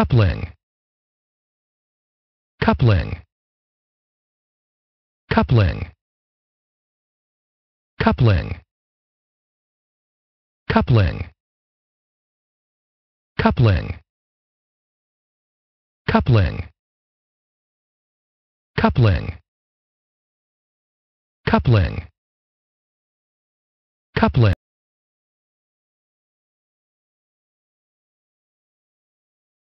coupling coupling coupling coupling coupling coupling coupling coupling coupling coupling